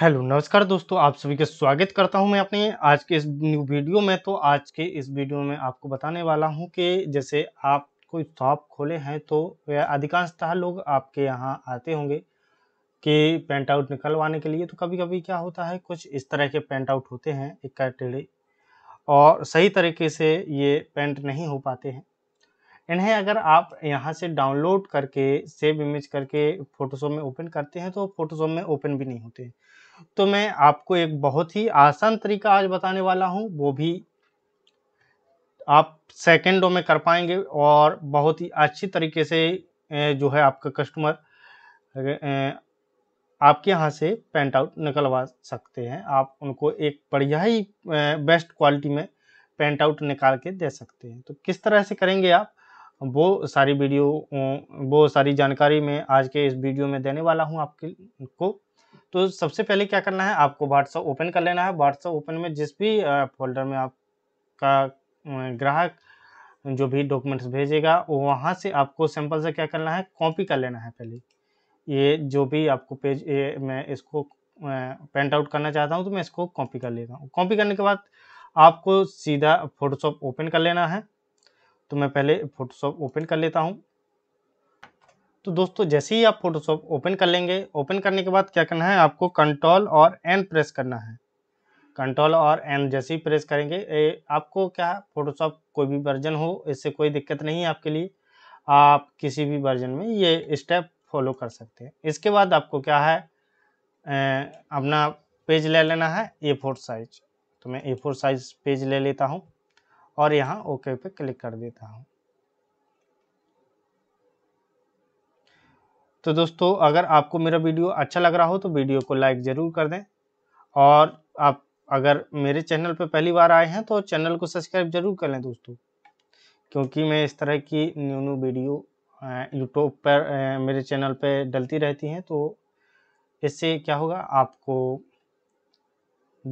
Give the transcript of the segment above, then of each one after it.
hello नमस्कार दोस्तों आप सभी का स्वागत करता हूं मैं अपने आज के इस न्यू वीडियो में तो आज के इस वीडियो में आपको बताने वाला हूं कि जैसे आप कोई शॉप खोले हैं तो अधिकांशतः लोग आपके यहां आते होंगे कि पेंट आउट निकलवाने के लिए तो कभी कभी क्या होता है कुछ इस तरह के पेंट आउट होते हैं इक्का टेढ़े और सही तरीके से ये पेंट नहीं हो पाते हैं इन्हें अगर आप यहाँ से डाउनलोड करके सेव इमेज करके फोटोशॉप में ओपन करते हैं तो फोटोशॉप में ओपन भी नहीं होते हैं तो मैं आपको एक बहुत ही आसान तरीका आज बताने वाला हूं वो भी आप सेकेंडों में कर पाएंगे और बहुत ही अच्छी तरीके से जो है आपका कस्टमर आपके यहाँ से पेंट आउट निकलवा सकते हैं आप उनको एक बढ़िया ही बेस्ट क्वालिटी में पेंट आउट निकाल के दे सकते हैं तो किस तरह से करेंगे आप वो सारी वीडियो वो सारी जानकारी मैं आज के इस वीडियो में देने वाला हूँ आपके को तो सबसे पहले क्या करना है आपको व्हाट्सअप ओपन कर लेना है व्हाट्सअप ओपन में जिस भी फोल्डर में आपका ग्राहक जो भी डॉक्यूमेंट्स भेजेगा वहाँ से आपको सैंपल से क्या करना है कॉपी कर लेना है पहले ये जो भी आपको पेज ये मैं इसको पेंट आउट करना चाहता हूँ तो मैं इसको कॉपी कर लेता हूँ कॉपी करने के बाद आपको सीधा फोटोशॉप ओपन कर लेना है तो मैं पहले फोटोशॉप ओपन कर लेता हूँ तो दोस्तों जैसे ही आप फोटोशॉप ओपन कर लेंगे ओपन करने के बाद क्या करना है आपको कंट्रोल और एन प्रेस करना है कंट्रोल और एन जैसे ही प्रेस करेंगे ए, आपको क्या है फोटोशॉप कोई भी वर्जन हो इससे कोई दिक्कत नहीं है आपके लिए आप किसी भी वर्जन में ये स्टेप फॉलो कर सकते हैं इसके बाद आपको क्या है ए, अपना पेज ले लेना है ए फोर साइज तो मैं ए फोर साइज पेज ले लेता हूँ और यहाँ ओके पे क्लिक कर देता हूँ तो दोस्तों अगर आपको मेरा वीडियो अच्छा लग रहा हो तो वीडियो को लाइक ज़रूर कर दें और आप अगर मेरे चैनल पर पहली बार आए हैं तो चैनल को सब्सक्राइब ज़रूर कर लें दोस्तों क्योंकि मैं इस तरह की न्यू न्यू वीडियो यूट्यूब पर मेरे चैनल पर डलती रहती हैं तो इससे क्या होगा आपको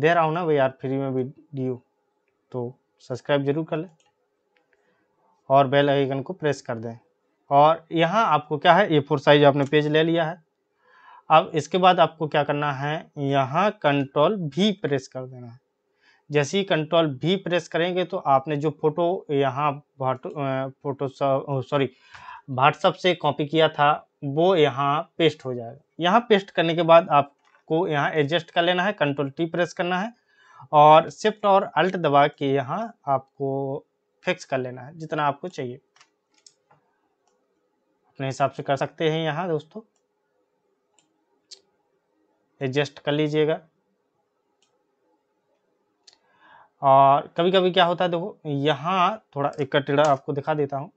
दे रहा हूँ ना भाई यार फ्री में वीडियो तो सब्सक्राइब जरूर कर लें और बेल आइकन को प्रेस कर दें और यहाँ आपको क्या है ए फोर साइज आपने पेज ले लिया है अब इसके बाद आपको क्या करना है यहाँ कंट्रोल भी प्रेस कर देना है जैसे ही कंट्रोल भी प्रेस करेंगे तो आपने जो फोटो यहाँ फोटो सॉरी व्हाट्सअप से कॉपी किया था वो यहाँ पेस्ट हो जाएगा यहाँ पेस्ट करने के बाद आपको यहाँ एडजस्ट कर लेना है कंट्रोल टी प्रेस करना है और शिफ्ट और अल्ट दबा के यहाँ आपको फिक्स कर लेना है जितना आपको चाहिए अपने हिसाब से कर सकते हैं यहाँ दोस्तों एडजस्ट कर लीजिएगा और कभी कभी क्या होता है देखो यहाँ थोड़ा एक कटेड़ा आपको दिखा देता हूँ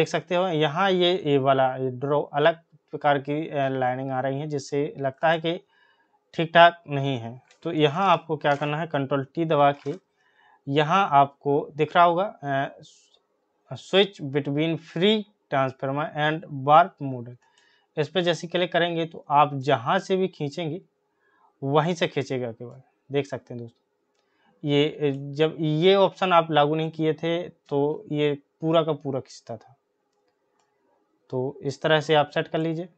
देख सकते हो यहाँ ये ये वाला ड्रो अलग प्रकार की लाइनिंग आ रही है जिससे लगता है कि ठीक ठाक नहीं है तो यहाँ आपको क्या करना है कंट्रोल टी दबा के यहाँ आपको दिख रहा होगा switch between free transformer and bark model इस पर जैसे क्लिक करेंगे तो आप जहाँ से भी खींचेंगे वहीं से खींचेगा केवल देख सकते हैं दोस्तों ये जब ये ऑप्शन आप लागू नहीं किए थे तो ये पूरा का पूरा खींचता था तो इस तरह से आप सेट कर लीजिए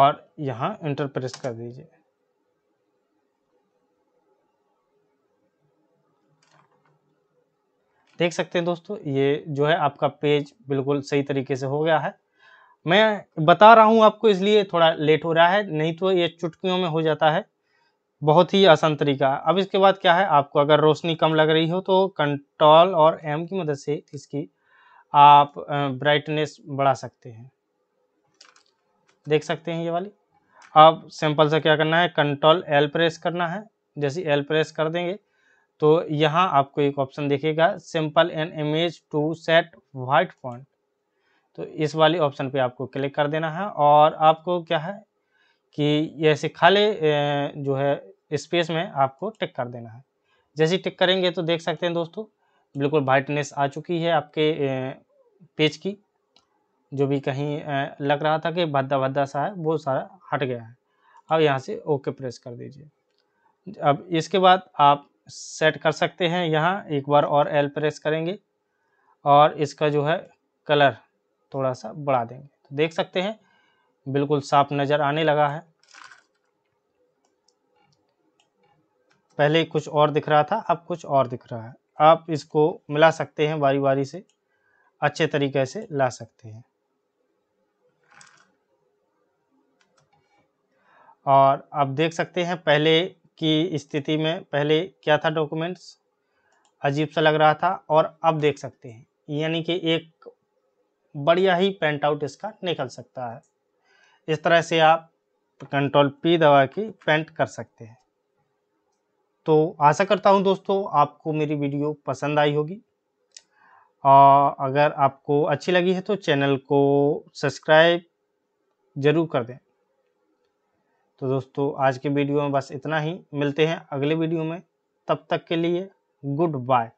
और यहाँ इंटर प्रेस कर दीजिए देख सकते हैं दोस्तों ये जो है आपका पेज बिल्कुल सही तरीके से हो गया है मैं बता रहा हूँ आपको इसलिए थोड़ा लेट हो रहा है नहीं तो ये चुटकियों में हो जाता है बहुत ही आसान तरीका है अब इसके बाद क्या है आपको अगर रोशनी कम लग रही हो तो कंट्रोल और एम की मदद से इसकी आप ब्राइटनेस बढ़ा सकते हैं देख सकते हैं ये वाली अब सिंपल सा क्या करना है कंट्रोल एल प्रेस करना है जैसे एल प्रेस कर देंगे तो यहाँ आपको एक ऑप्शन देखेगा simple an image to set white font तो इस वाले ऑप्शन पे आपको क्लिक कर देना है और आपको क्या है कि ऐसे खाली जो है स्पेस में आपको टिक कर देना है जैसे ही टिक करेंगे तो देख सकते हैं दोस्तों बिल्कुल वाइटनेस आ चुकी है आपके पेज की जो भी कहीं लग रहा था कि भद्दा भद्दा सा है वो सारा हट गया है अब यहाँ से ओके प्रेस कर दीजिए अब इसके बाद आप सेट कर सकते हैं यहाँ एक बार और एल प्रेस करेंगे और इसका जो है कलर थोड़ा सा बढ़ा देंगे तो देख सकते हैं बिल्कुल साफ नज़र आने लगा है पहले कुछ और दिख रहा था अब कुछ और दिख रहा है आप इसको मिला सकते हैं बारी बारी से अच्छे तरीके से ला सकते हैं और आप देख सकते हैं पहले की स्थिति में पहले क्या था डॉक्यूमेंट्स अजीब सा लग रहा था और अब देख सकते हैं यानी कि एक बढ़िया ही पेंट आउट इसका निकल सकता है इस तरह से आप कंट्रोल पी दवा की पेंट कर सकते हैं तो आशा करता हूं दोस्तों आपको मेरी वीडियो पसंद आई होगी और अगर आपको अच्छी लगी है तो चैनल को सब्सक्राइब ज़रूर कर दें तो दोस्तों आज के वीडियो में बस इतना ही मिलते हैं अगले वीडियो में तब तक के लिए गुड बाय